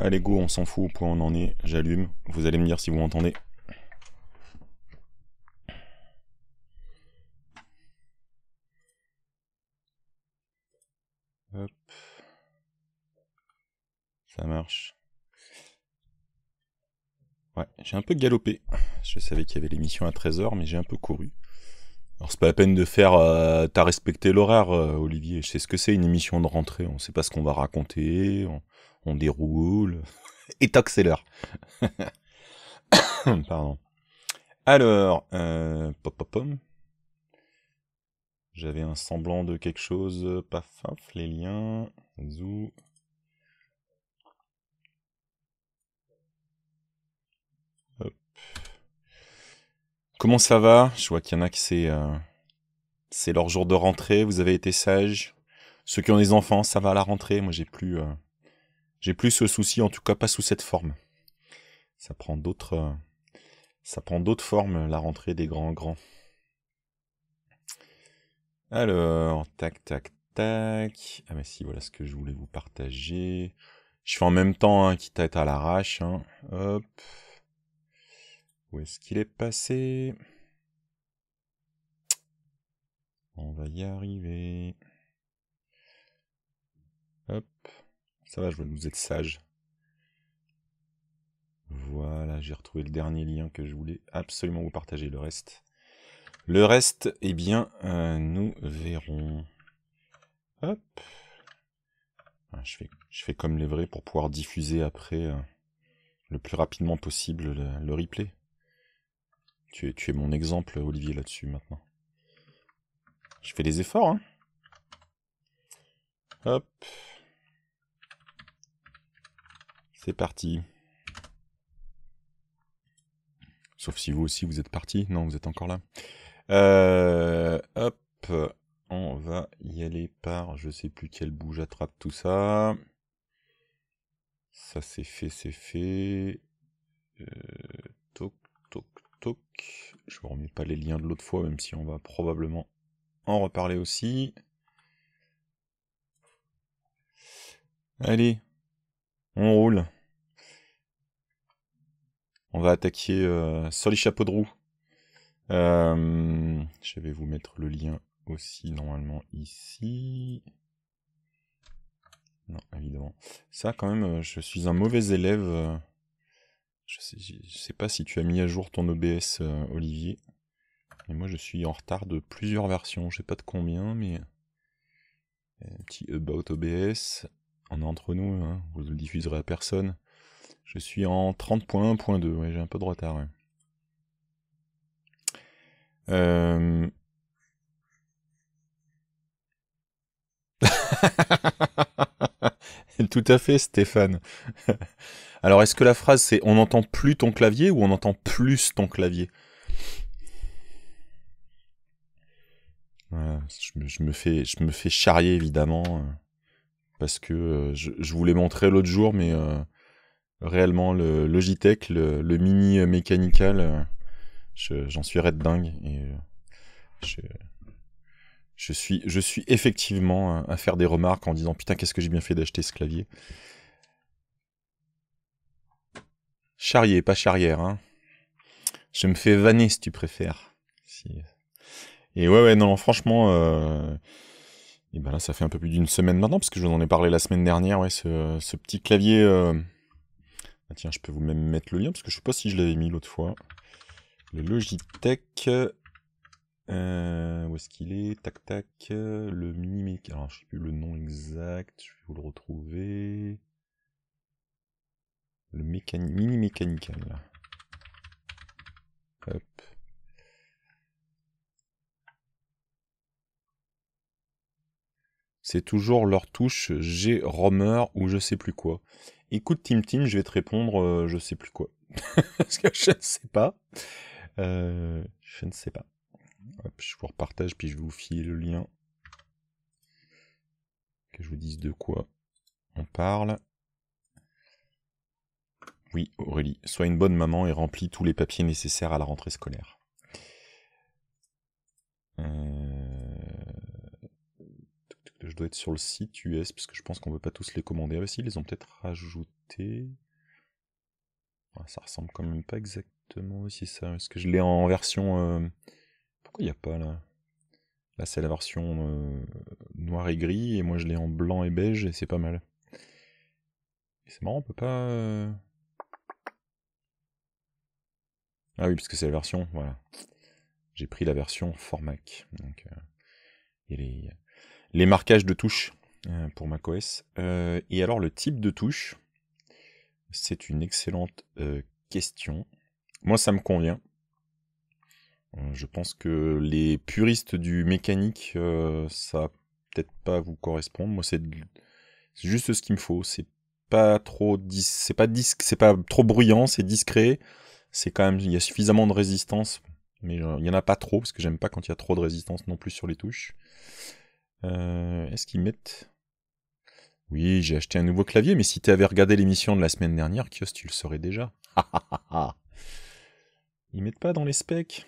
Allez go, on s'en fout au point on en est, j'allume, vous allez me dire si vous m'entendez. Hop. Ça marche. Ouais, j'ai un peu galopé. Je savais qu'il y avait l'émission à 13h, mais j'ai un peu couru. Alors c'est pas la peine de faire euh, t'as respecté l'horaire euh, Olivier, je sais ce que c'est une émission de rentrée, on sait pas ce qu'on va raconter, on, déroule et l'heure. Pardon. Alors euh, pop pop J'avais un semblant de quelque chose, paf, paf les liens, zou. Comment ça va Je vois qu'il y en a qui c'est euh, c'est leur jour de rentrée. Vous avez été sages. Ceux qui ont des enfants, ça va à la rentrée. Moi, j'ai plus euh, j'ai plus ce souci, en tout cas pas sous cette forme. Ça prend d'autres euh, ça prend d'autres formes la rentrée des grands grands. Alors tac tac tac. Ah bah si, voilà ce que je voulais vous partager. Je fais en même temps, hein, quitte à être à l'arrache. Hein. Hop. Où est-ce qu'il est passé On va y arriver. Hop. Ça va, je veux nous être sages. Voilà, j'ai retrouvé le dernier lien que je voulais absolument vous partager. Le reste, le reste, eh bien, euh, nous verrons. Hop. Je fais, comme les vrais pour pouvoir diffuser après euh, le plus rapidement possible le replay. Tu es, tu mon exemple, Olivier, là-dessus, maintenant. Je fais des efforts, hein. Hop. C'est parti. Sauf si vous aussi, vous êtes parti. Non, vous êtes encore là. Euh, hop. On va y aller par je sais plus quel bout j'attrape tout ça. Ça c'est fait, c'est fait. Je Je vous remets pas les liens de l'autre fois, même si on va probablement en reparler aussi. Allez, on roule. On va attaquer euh, sur les chapeaux de roue. Euh, je vais vous mettre le lien aussi normalement ici. Non, évidemment. Ça, quand même, euh, je suis un mauvais élève je sais, sais pas si tu as mis à jour ton OBS, euh, Olivier. Et moi, je suis en retard de plusieurs versions. Je sais pas de combien, mais. Euh, un petit About OBS. On est entre nous, hein. vous ne le diffuserez à personne. Je suis en 30.1.2, ouais, j'ai un peu de retard. Euh, Tout à fait, Stéphane. Alors est-ce que la phrase c'est on n'entend plus ton clavier ou on entend plus ton clavier je, me fais, je me fais charrier évidemment euh, parce que euh, je, je, vous l'ai montré l'autre jour, mais euh, réellement le Logitech, le, mini mécanical, j'en suis red dingue et je, suis, je suis effectivement à faire des remarques en disant putain qu'est-ce que j'ai bien fait d'acheter ce clavier. Charrier, pas charrière. Hein. Je me fais vanner si tu préfères. Et ouais, ouais, non, franchement, euh, et ben là, ça fait un peu plus d'une semaine maintenant, parce que je vous en ai parlé la semaine dernière, ouais, ce, petit clavier. Euh, ah, tiens, je peux vous même mettre le lien, parce que je sais pas si je l'avais mis l'autre fois. Le Logitech. Euh, où est-ce qu'il est Tac tac. Le Minimic. Alors, je sais plus le nom exact. Je vais vous le retrouver. Le mécanique, mini mécanical. C'est toujours leur touche G Romer ou je sais plus quoi. Écoute Tim Tim, je vais te répondre euh, je sais plus quoi. Parce que je ne sais pas. Euh, je ne sais pas. je vous repartage puis je vous file le lien. Que je vous dise de quoi on parle. Oui, Aurélie, sois une bonne maman et remplis tous les papiers nécessaires à la rentrée scolaire. Euh, je dois être sur le site US parce que je pense qu'on ne peut pas tous les commander. Ah bah si, ils les ont peut-être rajoutés. Ah, ça ressemble quand même pas exactement aussi ça. Est-ce que je l'ai en version... Euh, pourquoi il n'y a pas là Là c'est la version noire euh, noir et gris et moi je l'ai en blanc et beige et c'est pas mal. C'est marrant, on peut pas... Ah oui, parce que c'est la version, voilà. J'ai pris la version Formac. Donc, euh, les, marquages de touches euh, pour macOS. Euh, et alors, le type de touche, c'est une excellente question. Moi, ça me convient. Je pense que les puristes du mécanique, ça peut-être pas vous correspondre. Moi, c'est juste ce qu'il me faut. C'est pas trop c'est pas disque, c'est pas trop bruyant, c'est discret c'est quand même, il y a suffisamment de résistance, mais euh, il n'y en a pas trop, parce que j'aime pas quand il y a trop de résistance non plus sur les touches. Euh, est-ce qu'ils mettent... Oui, j'ai acheté un nouveau clavier, mais si tu avais regardé l'émission de la semaine dernière, Kios, tu le saurais déjà. Ils mettent pas dans les specs.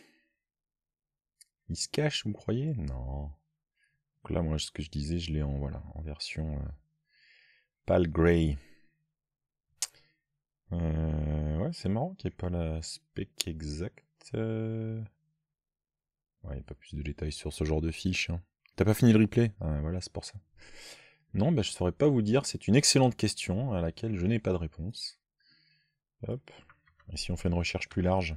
Ils se cachent, vous croyez Non. Donc là, moi, ce que je disais, je l'ai en, voilà, en version euh, pale grey. Euh, ouais, c'est marrant qu'il n'y ait pas la spec exacte. Euh. Ouais, il n'y a pas plus de détails sur ce genre de fiche. Hein. T'as pas fini le replay ah, Voilà, c'est pour ça. Non, bah, je ne saurais pas vous dire. C'est une excellente question à laquelle je n'ai pas de réponse. Hop. Et si on fait une recherche plus large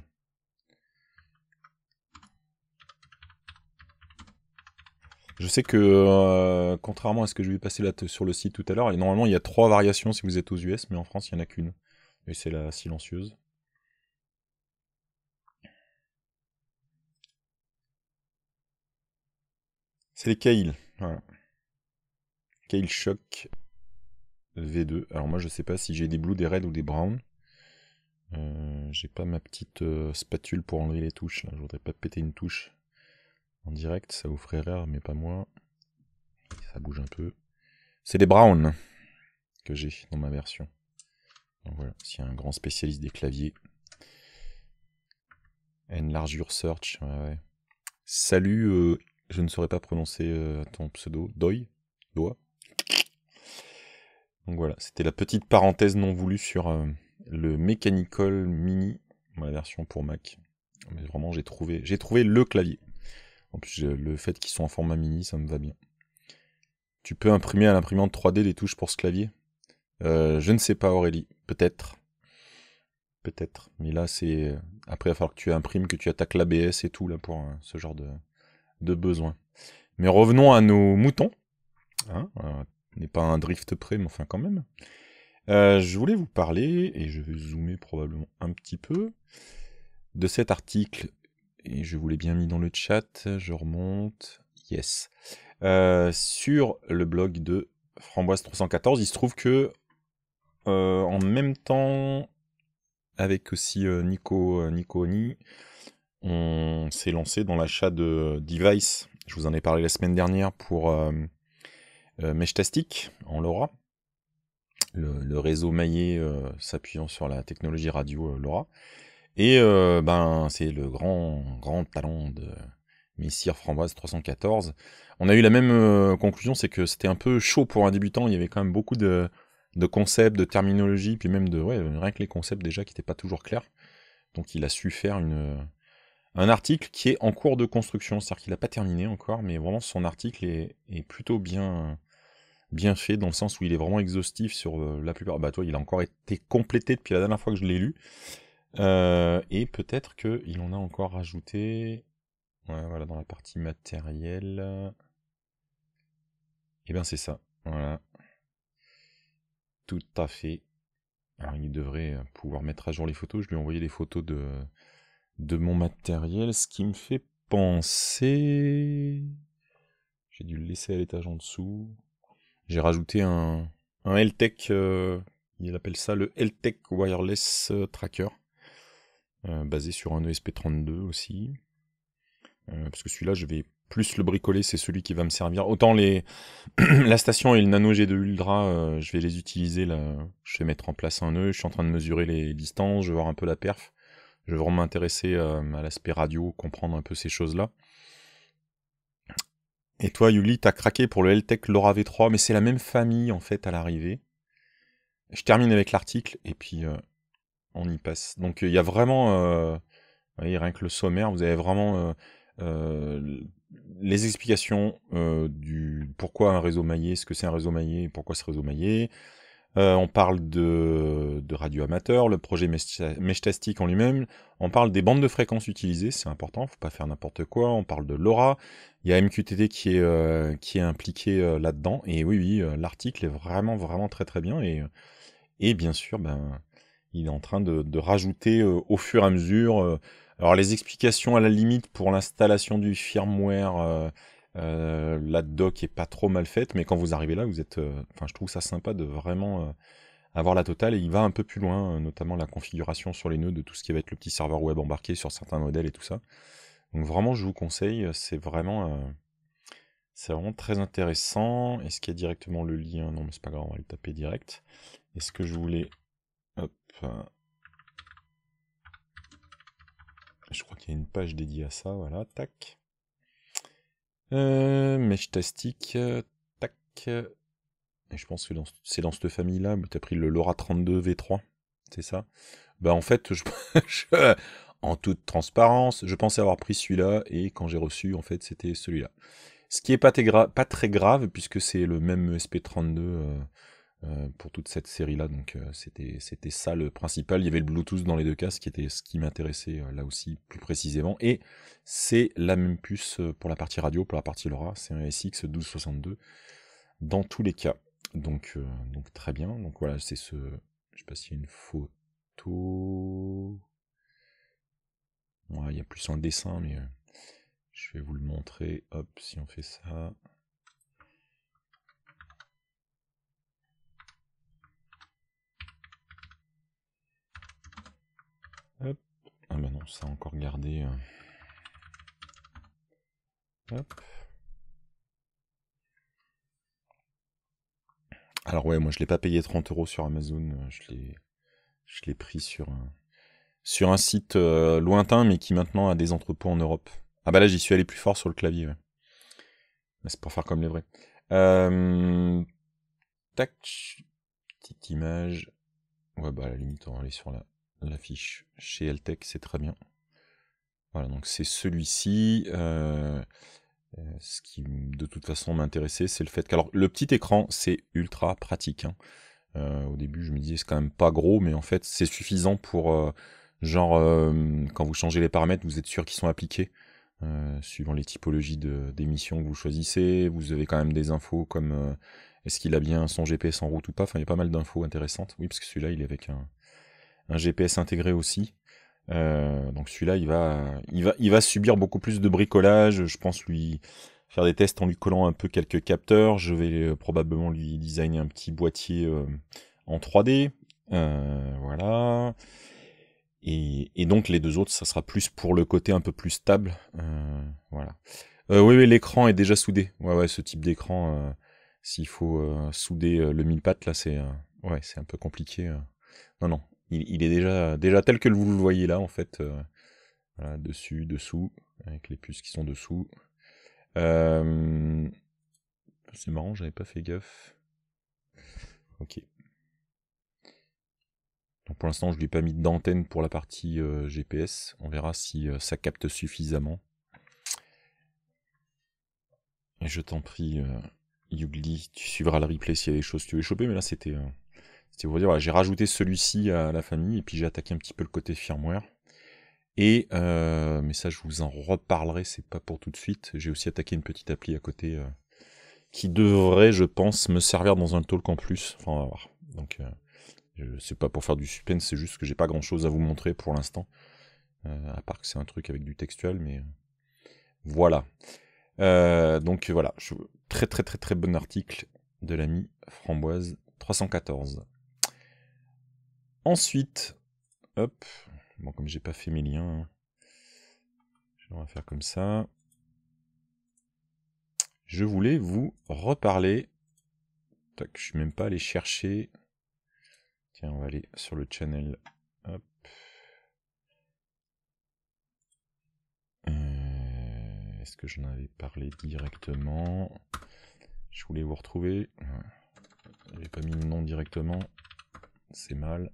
Je sais que, euh, contrairement à ce que je vais passer là sur le site tout à l'heure, normalement il y a trois variations si vous êtes aux US, mais en France il n'y en a qu'une et c'est la silencieuse. C'est les Kail. Voilà. Shock V2. Alors moi je sais pas si j'ai des blues, des reds ou des browns. Euh, j'ai pas ma petite euh, spatule pour enlever les touches. Là. Je voudrais pas péter une touche en direct. Ça vous ferait rire, mais pas moi. Ça bouge un peu. C'est des browns que j'ai dans ma version. Donc voilà, s'il y a un grand spécialiste des claviers. Enlarge search. Salut, euh, je ne saurais pas prononcer euh, ton pseudo. Doi Doa Donc voilà, c'était la petite parenthèse non voulue sur euh, le Mechanical Mini, la version pour Mac. Mais vraiment, j'ai trouvé, j'ai trouvé le clavier. En plus, le fait qu'ils soient en format mini, ça me va bien. Tu peux imprimer à l'imprimante 3D des touches pour ce clavier euh, je ne sais pas, Aurélie. Peut-être. Peut-être. Mais là, c'est. Euh, après, il va falloir que tu imprimes, que tu attaques l'ABS et tout, là, pour euh, ce genre de, de besoin. Mais revenons à nos moutons. Hein n'est pas un drift près, mais enfin, quand même. je voulais vous parler, et je vais zoomer probablement un petit peu, de cet article. Et je vous l'ai bien mis dans le chat. Je remonte. Yes. sur le blog de Framboise 314, il se trouve que euh, en même temps, avec aussi euh, Nico euh, Oni, on s'est lancé dans l'achat de Device. Je vous en ai parlé la semaine dernière pour Meshtastic en LoRa. Le, réseau maillé s'appuyant sur la technologie radio LoRa. Et ben c'est le grand grand talent de Messire Framboise 314. On a eu la même conclusion, c'est que c'était un peu chaud pour un débutant. Il y avait quand même beaucoup de de concepts, de terminologie, puis même de ouais, rien que les concepts déjà qui n'étaient pas toujours clairs. Donc il a su faire une, un article qui est en cours de construction, c'est-à-dire qu'il n'a pas terminé encore, mais vraiment son article est, est, plutôt bien, bien fait dans le sens où il est vraiment exhaustif sur euh, la plupart. Bah toi, il a encore été complété depuis la dernière fois que je l'ai lu. Euh, et peut-être qu'il en a encore rajouté. voilà, dans la partie matérielle. Et eh bien c'est ça. Voilà. Tout à fait. Alors, il devrait euh, pouvoir mettre à jour les photos. Je lui ai envoyé des photos de, de mon matériel, ce qui me fait penser. J'ai dû le laisser à l'étage en dessous. J'ai rajouté un, un LTEC, euh, il appelle ça le LTEC Wireless euh, Tracker, basé sur un ESP32 aussi. parce que celui-là, je vais plus le bricoler, c'est celui qui va me servir. Autant les la station et le Nano G2 Ultra, euh, je vais les utiliser là. Je vais mettre en place un nœud. Je suis en train de mesurer les distances, je vais voir un peu la perf. Je vais vraiment m'intéresser euh, à l'aspect radio, comprendre un peu ces choses-là. Et toi, Yuli, t'as craqué pour le Ltec LoRa V3, mais c'est la même famille en fait à l'arrivée. Je termine avec l'article et puis euh, on y passe. Donc il y a vraiment, vous voyez, rien que le sommaire, vous avez vraiment les explications euh, du pourquoi un réseau maillé, ce que c'est un réseau maillé, pourquoi ce réseau maillé. Euh, on parle de, de radio amateur, le projet Meshtastic en lui-même. On parle des bandes de fréquences utilisées, c'est important, faut pas faire n'importe quoi. On parle de LoRa. Il y a MQTT euh, qui est, impliqué là-dedans. Et oui, oui, l'article est vraiment, vraiment très, très bien. Et, bien sûr, ben, il est en train de rajouter au fur et à mesure alors les explications à la limite pour l'installation du firmware, euh, euh, la doc est pas trop mal faite, mais quand vous arrivez là, vous êtes, euh, enfin je trouve ça sympa de vraiment avoir la totale et il va un peu plus loin, notamment la configuration sur les nœuds de tout ce qui va être le petit serveur web embarqué sur certains modèles et tout ça. Donc vraiment je vous conseille, c'est vraiment, c'est vraiment très intéressant. Est-ce qu'il y a directement le lien Non, mais c'est pas grave, on va le taper direct. Est-ce que je voulais, hop Je crois qu'il y a une page dédiée à ça, voilà, tac. Euh, mesh tastic, tac. Et je pense que c'est dans cette famille-là, tu as pris le LoRa 32 V3, c'est ça Bah en fait, en toute transparence, je pensais avoir pris celui-là, et quand j'ai reçu, en fait, c'était celui-là. Ce qui n'est pas, très grave, puisque c'est le même SP32 euh, pour toute cette série-là. Donc euh, c'était c'était ça le principal. Il y avait le Bluetooth dans les deux cas, ce qui était ce qui m'intéressait euh, là aussi plus précisément. Et c'est la même puce pour la partie radio, pour la partie LoRa, c'est un SX 1262 dans tous les cas. Donc donc très bien. Donc voilà, c'est ce. Je sais pas s'il y a une photo. il y a plus un dessin, mais je vais vous le montrer. Hop, si on fait ça. ça a encore gardé. Euh. Alors ouais, moi je l'ai pas payé 30 euros sur Amazon, euh, je l'ai, je l'ai pris sur un, sur un site euh, lointain mais qui maintenant a des entrepôts en Europe. Ah bah là j'y suis allé plus fort sur le clavier. C'est pour faire comme les vrais. Tac, petite image. Ouais bah à la limite on va aller sur la l'affiche chez Altec, c'est très bien. Voilà, donc c'est celui-ci. Euh, euh, ce qui de toute façon m'intéressait, c'est le fait que alors, le petit écran, c'est ultra pratique. Hein. Euh, au début, je me disais c'est quand même pas gros, mais en fait, c'est suffisant pour genre quand vous changez les paramètres, vous êtes sûr qu'ils sont appliqués. suivant les typologies d'émissions que vous choisissez, vous avez quand même des infos comme est-ce qu'il a bien son GPS en route ou pas. Enfin, il y a pas mal d'infos intéressantes. Oui, parce que celui-là, il est avec un, un GPS intégré aussi. Euh, donc celui-là, il va, il, va, il va subir beaucoup plus de bricolage. Je pense lui faire des tests en lui collant un peu quelques capteurs. Je vais euh, probablement lui designer un petit boîtier euh, en 3D. voilà. Et, donc les deux autres, ça sera plus pour le côté un peu plus stable. voilà. oui, oui l'écran est déjà soudé. Ouais, ouais, ce type d'écran, s'il faut souder le mille pattes, là, c'est ouais, c'est un peu compliqué. Non, non, il, est déjà, déjà tel que vous le voyez là en fait. Euh, voilà, dessus, dessous, avec les puces qui sont dessous. Euh, c'est marrant, j'avais pas fait gaffe. Ok. Donc pour l'instant, je lui ai pas mis d'antenne pour la partie euh, GPS. On verra si ça capte suffisamment. Et je t'en prie, Yougly, tu suivras le replay s'il y a des choses que tu veux choper, mais là c'était cest pour dire, j'ai rajouté celui-ci à la famille, et puis j'ai attaqué un petit peu le côté firmware. Et, euh, mais ça, je vous en reparlerai, c'est pas pour tout de suite. J'ai aussi attaqué une petite appli à côté, euh, qui devrait, je pense, me servir dans un talk en plus. Enfin, on va voir. Donc, euh, c'est pas pour faire du suspense, c'est juste que j'ai pas grand-chose à vous montrer pour l'instant. Euh, à part que c'est un truc avec du textuel, mais voilà. donc voilà, très très très très bon article de l'ami Framboise 314. Ensuite, hop, bon comme j'ai pas fait mes liens, on hein, va faire comme ça. Je voulais vous reparler. je je suis même pas allé chercher. Tiens, on va aller sur le channel. Euh, est-ce que j'en avais parlé directement Je voulais vous retrouver. J'ai pas mis le nom directement. C'est mal.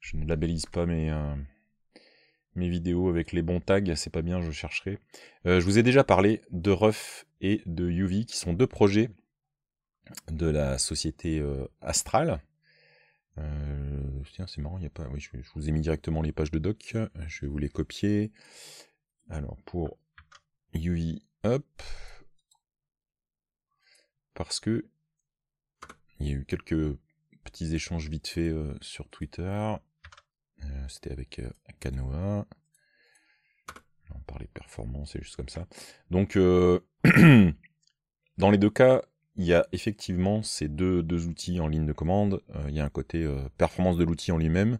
Je ne labellise pas mes, euh, mes vidéos avec les bons tags, c'est pas bien, je chercherai. Euh, je vous ai déjà parlé de Ruff et de UV, qui sont deux projets de la société euh, Astral. tiens, c'est marrant, il a pas. Oui, je, vous ai mis directement les pages de doc. Je vais vous les copier. Alors pour UV, hop. Parce que il y a eu quelques petits échanges vite fait euh, sur Twitter. Euh, c'était avec Canoa. Euh, on parlait performance et juste comme ça. Donc, dans les deux cas, il y a effectivement ces deux, deux outils en ligne de commande. il y a un côté performance de l'outil en lui-même,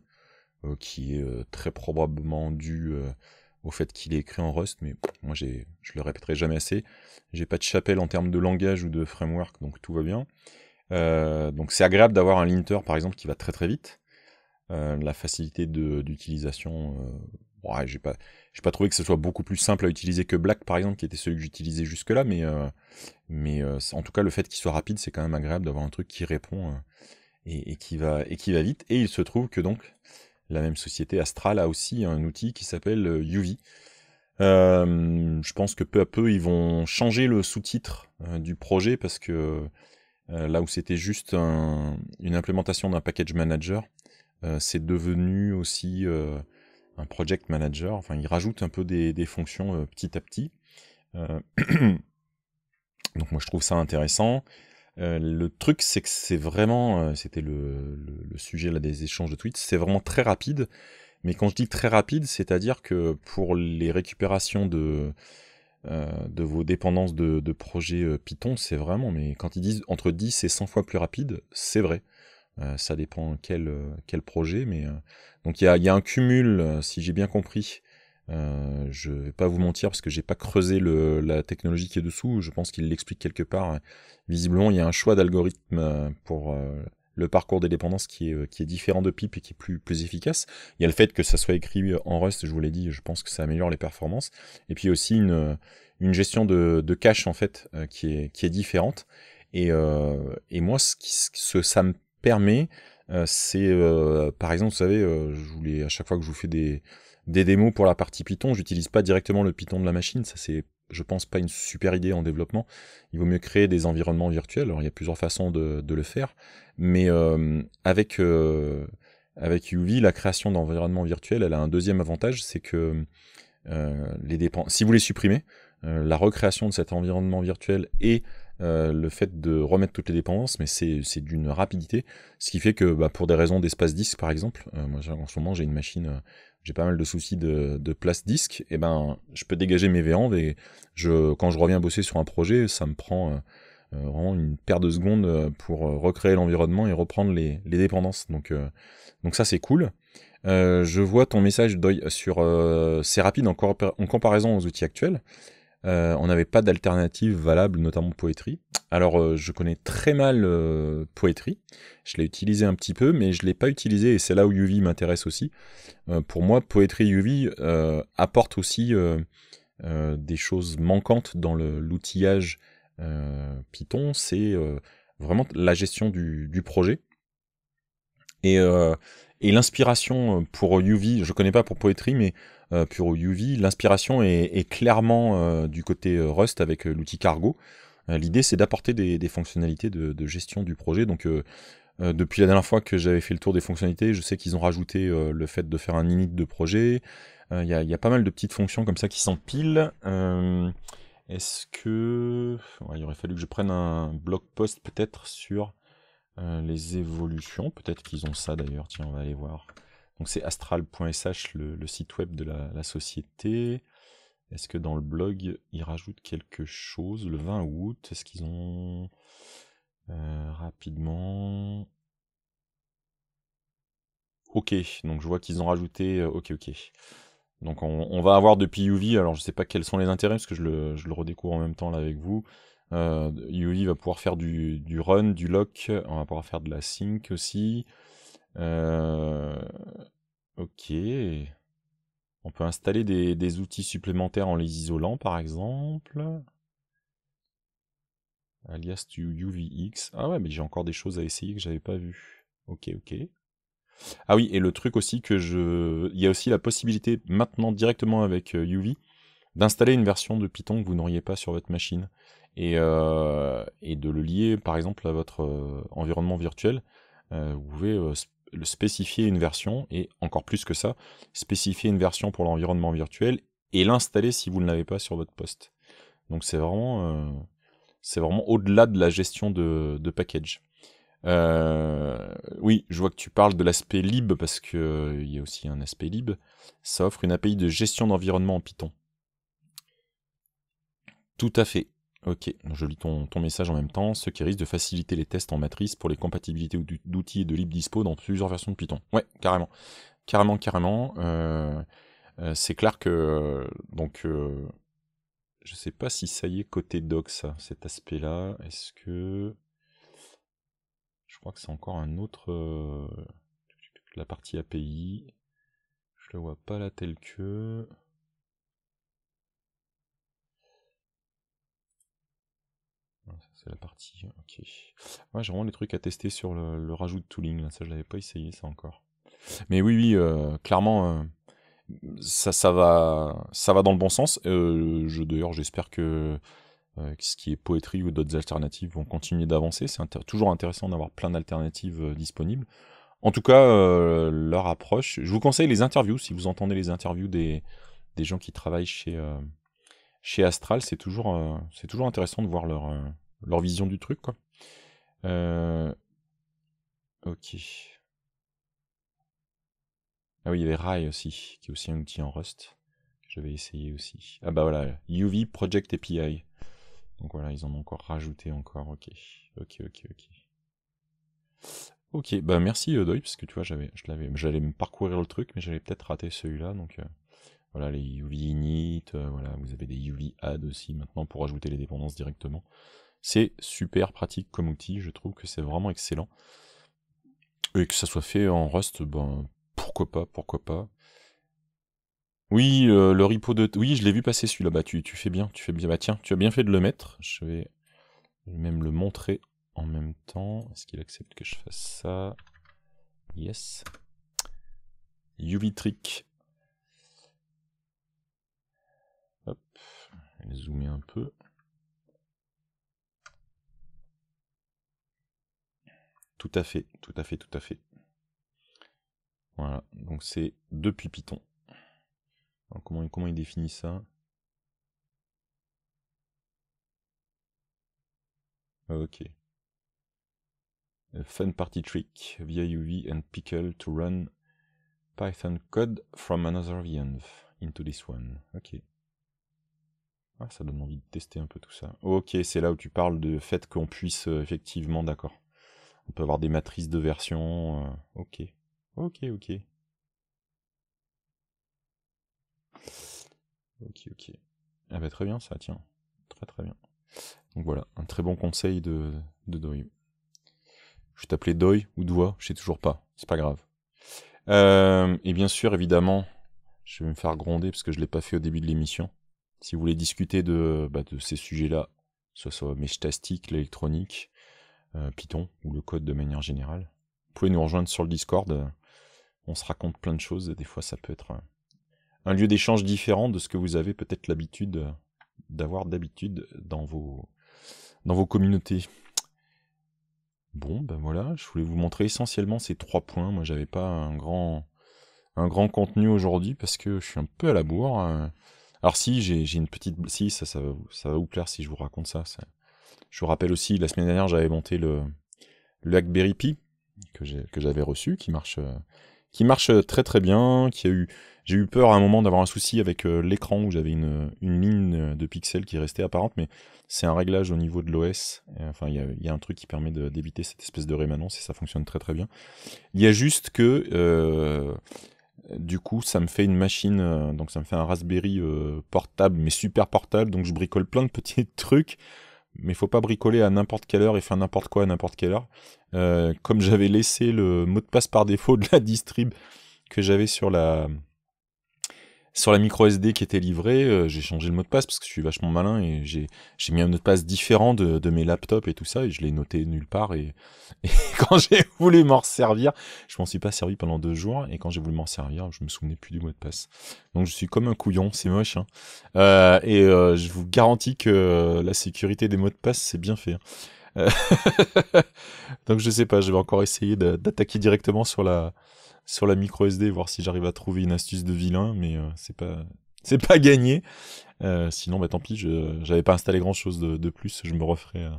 qui est très probablement dû au fait qu'il est écrit en Rust, mais moi je le répéterai jamais assez. J'ai pas de chapelle en termes de langage ou de framework, donc tout va bien. Euh, donc c'est agréable d'avoir un linter par exemple qui va très très vite. Euh, la facilité d'utilisation, euh, ouais, j'ai pas, pas trouvé que ce soit beaucoup plus simple à utiliser que Black par exemple, qui était celui que j'utilisais jusque là, mais, euh, mais en tout cas le fait qu'il soit rapide, c'est quand même agréable d'avoir un truc qui répond et, qui va et qui va vite. Et il se trouve que donc la même société Astral a aussi un outil qui s'appelle UV. je pense que peu à peu ils vont changer le sous-titre du projet parce que euh, là où c'était juste une implémentation d'un package manager, euh, c'est devenu aussi euh, un project manager. Enfin, il rajoute un peu des, fonctions petit à petit. Donc moi je trouve ça intéressant. le truc, c'est que c'est vraiment, c'était le, le, sujet là, des échanges de tweets, c'est vraiment très rapide. Mais quand je dis très rapide, c'est-à-dire que pour les récupérations de, euh, de vos dépendances de, de projets euh, Python, c'est vraiment, mais quand ils disent entre 10 et 100 fois plus rapide, c'est vrai. Euh, ça dépend quel, quel projet, mais donc il y a, un cumul, si j'ai bien compris. je vais pas vous mentir parce que j'ai pas creusé la technologie qui est dessous. Je pense qu'il l'explique quelque part. Visiblement, il y a un choix d'algorithme pour le parcours des dépendances qui est, euh, qui est différent de pipe et qui est plus, plus efficace. Il y a le fait que ça soit écrit euh, en Rust, je vous l'ai dit, je pense que ça améliore les performances. Et puis aussi une, euh, une gestion de, de cache en fait qui, est, qui est différente. Et, moi, ce, qui, ce, ça me permet, c'est par exemple, vous savez, je voulais à chaque fois que je vous fais des, des démos pour la partie Python, j'utilise pas directement le Python de la machine, ça c'est je pense, pas une super idée en développement. Il vaut mieux créer des environnements virtuels. Alors, il y a plusieurs façons de, le faire. Mais euh, avec, euh, avec UV, la création d'environnements virtuels, elle a un deuxième avantage, c'est que euh, les dépenses, si vous les supprimez, euh, la recréation de cet environnement virtuel et le fait de remettre toutes les dépendances, mais c'est d'une rapidité. Ce qui fait que bah, pour des raisons d'espace disque, par exemple, moi en ce moment j'ai une machine j'ai pas mal de soucis de, place disque, et ben je peux dégager mes vérandes et je, quand je reviens bosser sur un projet, ça me prend euh, euh, vraiment une paire de secondes euh, pour recréer l'environnement et reprendre les, dépendances. Donc, donc ça c'est cool. je vois ton message d'oeil sur c'est rapide en, comparaison aux outils actuels. on n'avait pas d'alternative valable, notamment poetry alors, euh, je connais très mal euh, Poetry. Je l'ai utilisé un petit peu, mais je ne l'ai pas utilisé et c'est là où UV m'intéresse aussi. Euh, pour moi, Poetry UV apporte aussi des choses manquantes dans l'outillage Python. C'est vraiment la gestion du, projet. Et, l'inspiration pour UV, je ne connais pas pour Poetry, mais pour UV, l'inspiration est, clairement du côté Rust avec l'outil Cargo. Euh, l'idée, c'est d'apporter des, fonctionnalités de, gestion du projet. Donc, euh, euh, depuis la dernière fois que j'avais fait le tour des fonctionnalités, je sais qu'ils ont rajouté le fait de faire un init de projet. Il y, a pas mal de petites fonctions comme ça qui s'empilent. Est-ce que... il aurait fallu que je prenne un blog post peut-être sur les évolutions. Peut-être qu'ils ont ça d'ailleurs. Tiens, on va aller voir. Donc c'est astral.sh, le, site web de la société. Est-ce que dans le blog, ils rajoutent quelque chose le 20 août Est-ce qu'ils ont euh, rapidement Ok, donc je vois qu'ils ont rajouté euh, ok ok. Donc on, va avoir depuis UV, alors je ne sais pas quels sont les intérêts, parce que je le, redécouvre en même temps là avec vous. UV euh, va pouvoir faire du, run, du lock, on va pouvoir faire de la sync aussi. ok. On peut installer des, outils supplémentaires en les isolant, par exemple. Alias to UVX. Ah ouais, mais j'ai encore des choses à essayer que j'avais pas vu. Ok, ok. Ah oui, et le truc aussi que je... Il y a aussi la possibilité, maintenant directement avec UV, euh, d'installer une version de Python que vous n'auriez pas sur votre machine. Et, euh, et, de le lier, par exemple, à votre euh, environnement virtuel. vous pouvez spécifier une version, et encore plus que ça, spécifier une version pour l'environnement virtuel et l'installer si vous ne l'avez pas sur votre poste. Donc c'est vraiment, euh, c'est vraiment au-delà de la gestion de, package. Euh, oui, je vois que tu parles de l'aspect lib parce que euh, il y a aussi un aspect lib. Ça offre une API de gestion d'environnement en Python. Tout à fait. Ok, je lis ton, ton, message en même temps, ce qui risque de faciliter les tests en matrice pour les compatibilités d'outils et de dispo dans plusieurs versions de Python. Ouais, carrément. Carrément, carrément. Euh, euh, c'est clair que. donc, euh, je sais pas si ça y est côté doc, cet aspect-là. Est-ce que. Je crois que c'est encore un autre. Euh, la partie API. Je le vois pas là telle que. C'est la partie, ok. j'ai vraiment des trucs à tester sur le, rajout de tooling, là. ça je l'avais pas essayé ça encore. Mais oui, oui, euh, clairement, euh, ça, ça, va, ça va dans le bon sens. Euh, je, D'ailleurs, j'espère que ce qui est poétrie ou d'autres alternatives vont continuer d'avancer. C'est toujours intéressant d'avoir plein d'alternatives disponibles. En tout cas, leur approche. Je vous conseille les interviews, si vous entendez les interviews des, des gens qui travaillent chez chez Astral, c'est toujours, euh, toujours intéressant de voir leur, euh, leur vision du truc. Quoi. Euh, ok. Ah oui, il y avait Rai aussi, qui est aussi un outil en Rust, j'avais essayé aussi. Ah bah voilà, UV Project API. Donc voilà, ils en ont encore rajouté encore, ok. Ok, ok, ok. Ok, bah merci Eudoï, parce que tu vois, j'allais me parcourir le truc, mais j'allais peut-être rater celui-là, donc voilà les UV init, euh, voilà, vous avez des UV add aussi maintenant pour ajouter les dépendances directement. C'est super pratique comme outil, je trouve que c'est vraiment excellent. Et que ça soit fait en Rust, ben pourquoi pas, pourquoi pas. Oui, euh, le repo de... Oui, je l'ai vu passer celui-là, bah tu, tu, fais bien, tu fais bien, bah tiens, tu as bien fait de le mettre, je vais même le montrer en même temps. Est-ce qu'il accepte que je fasse ça Yes. UV Trick Hop, zoomer un peu. Tout à fait, tout à fait, tout à fait. Voilà, donc c'est depuis Python. Alors comment, comment il définit ça Ok. fun party trick via UV and pickle to run Python code from another VM into this one. Ok. Ah, ça donne envie de tester un peu tout ça. Ok, c'est là où tu parles de fait qu'on puisse euh, effectivement, d'accord. On peut avoir des matrices de version. Euh, ok. Ok, ok. Ok, ok. Ah bah très bien ça, tiens. Très très bien. Donc voilà, un très bon conseil de, de Doi. Je t'appeler Doi ou Doy, je sais toujours pas, c'est pas grave. Euh, et bien sûr, évidemment, je vais me faire gronder parce que je l'ai pas fait au début de l'émission. Si vous voulez discuter de, bah, de ces sujets-là, soit soit Meshtastic, l'électronique, euh, Python ou le code de manière générale, vous pouvez nous rejoindre sur le Discord. On se raconte plein de choses et des fois ça peut être euh, un lieu d'échange différent de ce que vous avez peut-être l'habitude euh, d'avoir d'habitude dans vos, dans vos communautés. Bon, ben voilà, je voulais vous montrer essentiellement ces trois points. Moi, j'avais pas un grand, un grand contenu aujourd'hui parce que je suis un peu à la bourre. Hein. Alors si, j'ai une petite... Si, ça, ça, va vous plaire si je vous raconte ça. Je vous rappelle aussi, la semaine dernière, j'avais monté le, le Hackberry Pi que j'avais reçu, qui marche, euh, qui marche très très bien, qui a eu... J'ai eu peur à un moment d'avoir un souci avec euh, l'écran où j'avais une, une, ligne de pixels qui restait apparente, mais c'est un réglage au niveau de l'OS. Enfin, il y, a, un truc qui permet d'éviter cette espèce de rémanence et ça fonctionne très très bien. Il y a juste que... Euh, du coup, ça me fait une machine, euh, donc ça me fait un Raspberry euh, portable, mais super portable. Donc je bricole plein de petits trucs, mais faut pas bricoler à n'importe quelle heure et faire n'importe quoi à n'importe quelle heure. Euh, comme j'avais laissé le mot de passe par défaut de la distrib que j'avais sur la sur la micro SD qui était livrée, euh, j'ai changé le mot de passe parce que je suis vachement malin et j'ai mis un mot de passe différent de, mes laptops et tout ça et je l'ai noté nulle part et, quand j'ai voulu m'en servir, je m'en suis pas servi pendant deux jours et quand j'ai voulu m'en servir, je me souvenais plus du mot de passe. Donc je suis comme un couillon, c'est moche. Hein. Euh, et euh, je vous garantis que la sécurité des mots de passe c'est bien fait. Hein. Donc je sais pas, je vais encore essayer d'attaquer directement sur la sur la micro SD, voir si j'arrive à trouver une astuce de vilain, mais euh, c'est pas c'est pas gagné. Euh, sinon, bah tant pis, je j'avais pas installé grand chose de, plus, je me referai euh,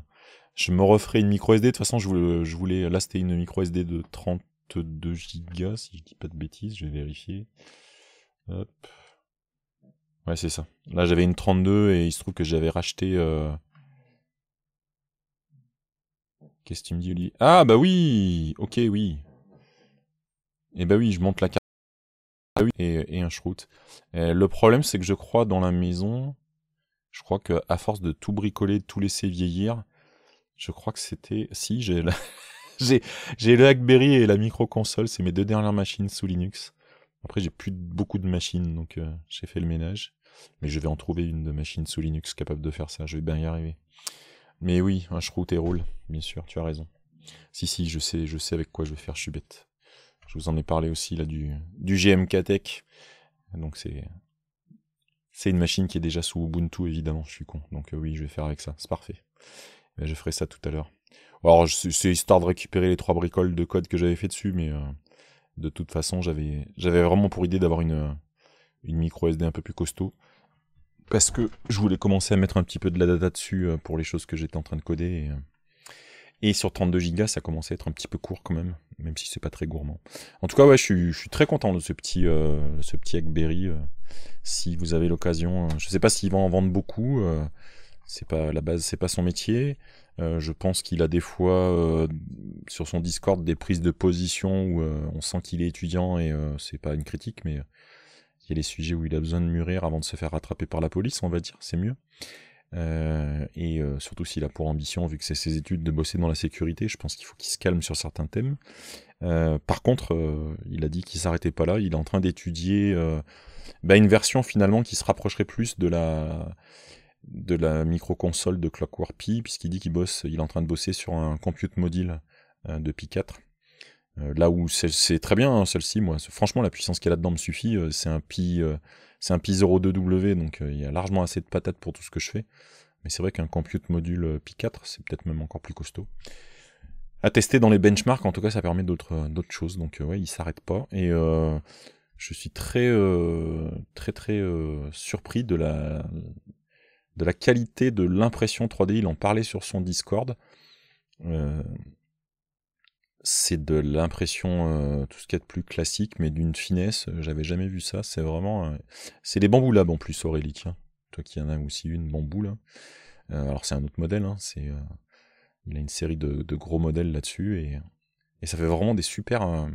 je me referai une micro SD. De toute façon, je voulais, je voulais là une micro SD de 32 Go, si je dis pas de bêtises, je vais vérifier. Hop. Ouais, c'est ça. Là, j'avais une 32 et il se trouve que j'avais racheté. Qu'est-ce que tu me dis, Ah, bah oui Ok, oui. Et eh bah ben oui, je monte la carte ah et, et un shroot. Euh, le problème, c'est que je crois dans la maison, je crois que à force de tout bricoler, de tout laisser vieillir, je crois que c'était. Si, j'ai la... j'ai le Hackberry et la micro-console, c'est mes deux dernières machines sous Linux. Après, j'ai plus beaucoup de machines, donc euh, j'ai fait le ménage. Mais je vais en trouver une de machine sous Linux capable de faire ça, je vais bien y arriver. Mais oui, un shroot et roule, bien sûr, tu as raison. Si, si, je sais, je sais avec quoi je vais faire, je suis bête. Je vous en ai parlé aussi là du, du GMK Tech. Donc c'est c'est une machine qui est déjà sous Ubuntu évidemment, je suis con. Donc euh, oui, je vais faire avec ça, c'est parfait. je ferai ça tout à l'heure. Alors c'est histoire de récupérer les trois bricoles de code que j'avais fait dessus, mais euh, de toute façon j'avais j'avais vraiment pour idée d'avoir une une micro SD un peu plus costaud parce que je voulais commencer à mettre un petit peu de la data dessus euh, pour les choses que j'étais en train de coder. Et, et sur 32 Go, ça commence à être un petit peu court quand même, même si c'est pas très gourmand. En tout cas, ouais, je suis, très content de ce petit, euh, ce petit euh, si vous avez l'occasion, euh, je sais pas s'il va en vendre beaucoup. Euh, c'est pas la base, c'est pas son métier. je pense qu'il a des fois sur son Discord des prises de position où on sent qu'il est étudiant et c'est pas une critique, mais il y a des sujets où il a besoin de mûrir avant de se faire rattraper par la police, on va dire, c'est mieux. Euh, et euh, surtout s'il a pour ambition, vu que c'est ses études, de bosser dans la sécurité, je pense qu'il faut qu'il se calme sur certains thèmes. Euh, par contre, il a dit qu'il s'arrêtait pas là, il est en train d'étudier bah, une version finalement qui se rapprocherait plus de la de la microconsole de Clockwork Pi puisqu'il dit qu'il bosse, il est en train de bosser sur un compute module de Pi 4. là où c'est très bien, hein, celle-ci, moi, franchement, la puissance qu'elle a dedans me suffit. c'est un Pi c'est un Pi 02W, donc euh, il y a largement assez de patates pour tout ce que je fais. Mais c'est vrai qu'un compute module euh, Pi 4, c'est peut-être même encore plus costaud. À tester dans les benchmarks, en tout cas, ça permet d'autres euh, choses. Donc ouais, il s'arrête pas. Et je suis très très très surpris de la de la qualité de l'impression 3D. Il en parlait sur son Discord. Euh, c'est de l'impression, euh, tout ce qu'il y a de plus classique, mais d'une finesse. Euh, j'avais jamais vu ça. C'est vraiment. Euh, c'est des bambous là, en plus, Aurélie. Tiens, toi qui en as aussi une bambou là. alors c'est un autre modèle. Hein, c'est, il a une série de, gros modèles là-dessus et, ça fait vraiment des super,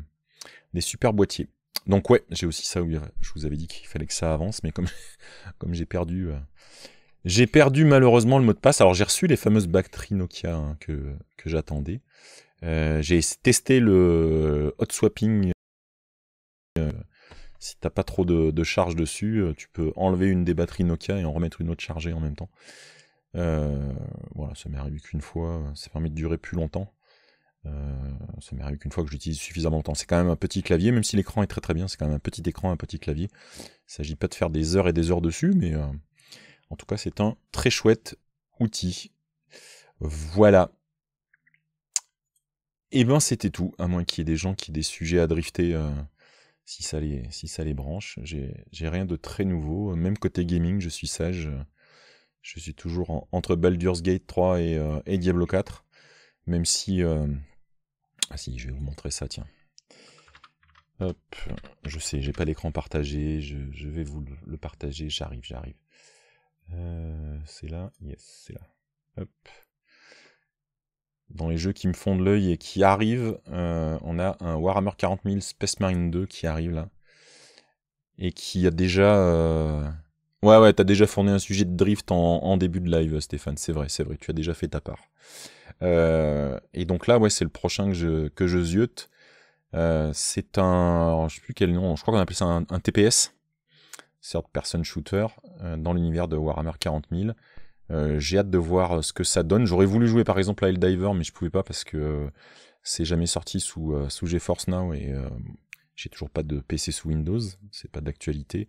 des super boîtiers. Donc ouais, j'ai aussi ça. où je vous avais dit qu'il fallait que ça avance, mais comme comme j'ai perdu. j'ai perdu malheureusement le mot de passe. Alors j'ai reçu les fameuses batteries Nokia hein, que j'attendais. Euh, j'ai testé le hot swapping. Euh, si t'as pas trop de, charge dessus, euh, tu peux enlever une des batteries Nokia et en remettre une autre chargée en même temps. voilà, ça m'est arrivé qu'une fois, ça permet de durer plus longtemps. ça ça arrivé qu'une fois que j'utilise suffisamment longtemps. C'est quand même un petit clavier, même si l'écran est très très bien, c'est quand même un petit écran, un petit clavier. Il ne s'agit pas de faire des heures et des heures dessus, mais en tout cas c'est un très chouette outil. Voilà, et eh ben c'était tout, à moins qu'il y ait des gens qui aient des sujets à drifter euh, si, ça les, si ça les branche. J'ai rien de très nouveau. Même côté gaming, je suis sage. Je suis toujours entre Baldur's Gate 3 et, euh, et Diablo 4. Même si. Euh, ah si, je vais vous montrer ça, tiens. Hop, je sais, j'ai pas l'écran partagé, je, vais vous le, le partager, j'arrive, j'arrive. c'est là, yes, c'est là. Hop dans les jeux qui me font de l'œil et qui arrivent, euh, on a un Warhammer 40 000 Space Marine 2 qui arrive là. Et qui a déjà. Euh, ouais, ouais, t'as déjà fourni un sujet de drift en, début de live, Stéphane. C'est vrai, c'est vrai. Tu as déjà fait ta part. Euh, et donc là, ouais, c'est le prochain que je, que je ziote. c'est un. je sais plus quel nom. Je crois qu'on appelle ça un, TPS. Certain Person Shooter. dans l'univers de Warhammer 40 000 euh, j'ai hâte de voir euh, ce que ça donne. J'aurais voulu jouer par exemple à Helldiver, mais je pouvais pas parce que euh, c'est jamais sorti sous, GeForce Now et j'ai toujours pas de PC sous Windows, c'est pas d'actualité.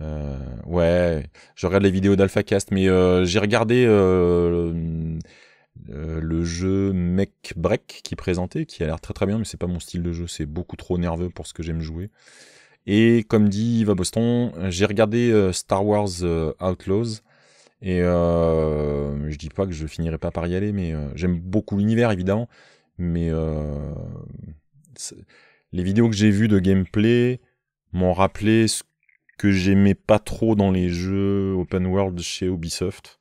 ouais, je regarde les vidéos d'AlphaCast, mais j'ai regardé le, jeu Mech Break qui présentait, qui a l'air très très bien, mais c'est pas mon style de jeu, c'est beaucoup trop nerveux pour ce que j'aime jouer. Et comme dit Yves Boston, j'ai regardé Star Wars Outlaws et je euh, je dis pas que je finirai pas par y aller, mais euh, j'aime beaucoup l'univers évidemment. Mais euh, les vidéos que j'ai vues de gameplay m'ont rappelé ce que j'aimais pas trop dans les jeux open world chez Ubisoft.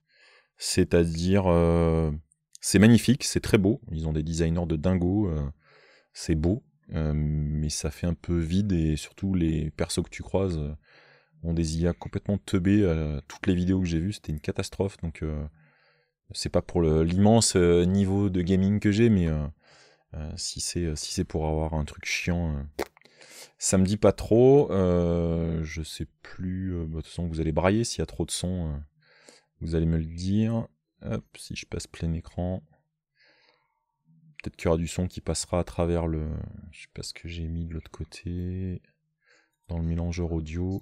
C'est-à-dire, c'est magnifique, c'est très beau. Ils ont des designers de dingo, c'est beau, mais ça fait un peu vide et surtout les persos que tu croises ont des IA complètement teubées. Euh, toutes les vidéos que j'ai vues, c'était une catastrophe. Donc, euh, c'est pas pour l'immense euh, niveau de gaming que j'ai, mais si c'est si pour avoir un truc chiant, ça me dit pas trop. je sais plus. Bah, de toute façon, vous allez brailler s'il y a trop de son. vous allez me le dire. si je passe plein écran. Peut-être qu'il y aura du son qui passera à travers le. Je sais pas ce que j'ai mis de l'autre côté. Dans le mélangeur audio.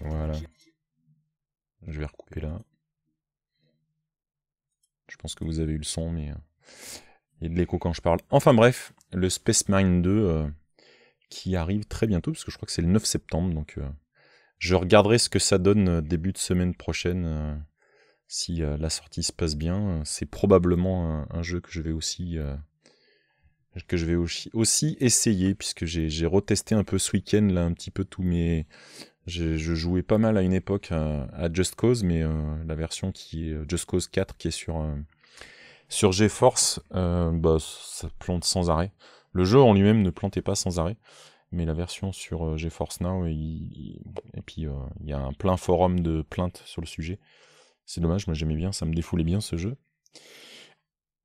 Voilà. Je vais recouper là. Je pense que vous avez eu le son, mais euh, il y a de l'écho quand je parle. Enfin bref, le Space Marine 2 euh, qui arrive très bientôt, parce que je crois que c'est le 9 septembre, donc euh, je regarderai ce que ça donne début de semaine prochaine. si la sortie se passe bien, c'est probablement un, jeu que je vais aussi que je vais aussi essayer, puisque j'ai retesté un peu ce week-end, là, un petit peu tous mes... Je, jouais pas mal à une époque à, Just Cause, mais euh, la version qui est euh, Just Cause 4, qui est sur, euh, sur GeForce, bah, ça plante sans arrêt. Le jeu en lui-même ne plantait pas sans arrêt, mais la version sur GeForce Now, et puis il y a un plein forum de plaintes sur le sujet. C'est dommage, moi j'aimais bien, ça me défoulait bien ce jeu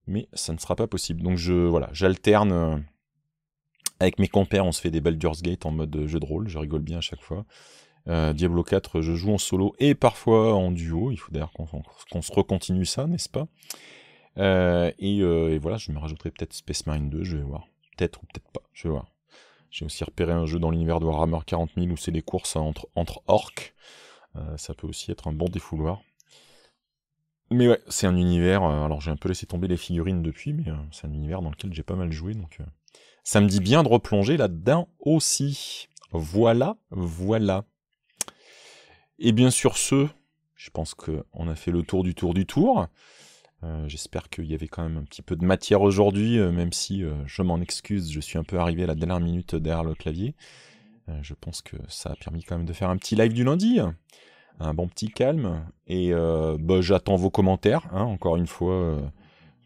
mais ça ne sera pas possible. Donc je voilà, j'alterne euh, avec mes compères, on se fait des Baldur's Gate en mode jeu de rôle, je rigole bien à chaque fois. Euh, Diablo 4, je joue en solo et parfois en duo, il faut d'ailleurs qu'on se recontinue ça, n'est-ce pas euh, et, voilà, je me rajouterai peut-être Space Marine 2, je vais voir. Peut-être ou peut-être pas, je vais voir. J'ai aussi repéré un jeu dans l'univers de Warhammer 40 000 où c'est des courses entre, entre orques. ça peut aussi être un bon défouloir. Mais ouais, c'est un univers. Euh, alors j'ai un peu laissé tomber les figurines depuis, mais euh, c'est un univers dans lequel j'ai pas mal joué, donc euh, ça me dit bien de replonger là-dedans aussi. Voilà, voilà. Et bien sûr, ce, je pense qu'on a fait le tour du tour du tour. J'espère qu'il y avait quand même un petit peu de matière aujourd'hui, même si je m'en excuse, je suis un peu arrivé à la dernière minute derrière le clavier. je pense que ça a permis quand même de faire un petit live du lundi un bon petit calme. Et euh, bah, j'attends vos commentaires, hein, encore une fois, euh,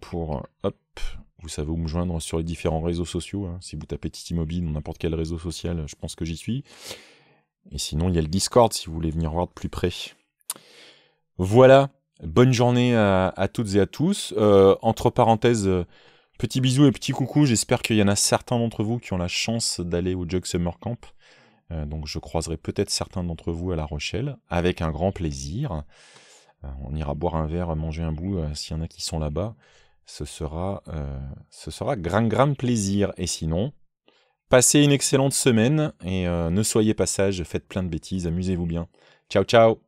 pour... Euh, hop, vous savez où me joindre sur les différents réseaux sociaux. Hein. Si vous tapez Titi Mobile ou n'importe quel réseau social, je pense que j'y suis. Et sinon, il y a le Discord si vous voulez venir voir de plus près. Voilà, bonne journée à, toutes et à tous. entre parenthèses, petit bisous et petit coucou. J'espère qu'il y en a certains d'entre vous qui ont la chance d'aller au Jug Summer Camp. Euh, donc je croiserai peut-être certains d'entre vous à La Rochelle, avec un grand plaisir. Euh, on ira boire un verre, manger un bout, euh, s'il y en a qui sont là-bas. Ce sera, ce sera grand, grand plaisir. Et sinon, passez une excellente semaine et ne soyez pas sage, faites plein de bêtises, amusez-vous bien. Ciao, ciao